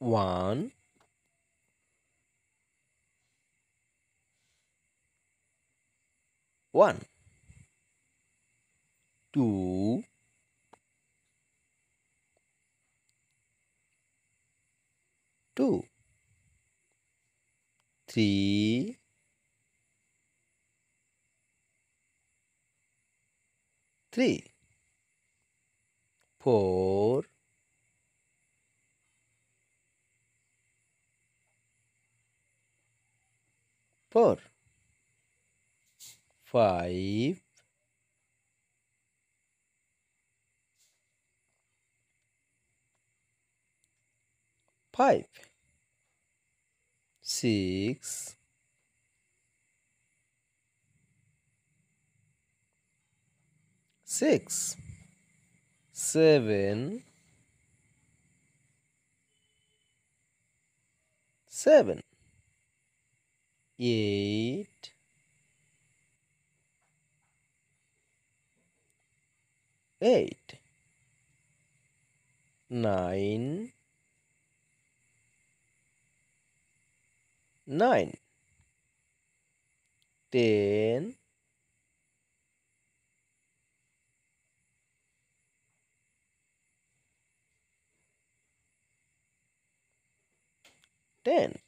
one one two two three three four four, five, five, six, six, seven, seven eight eight nine nine ten ten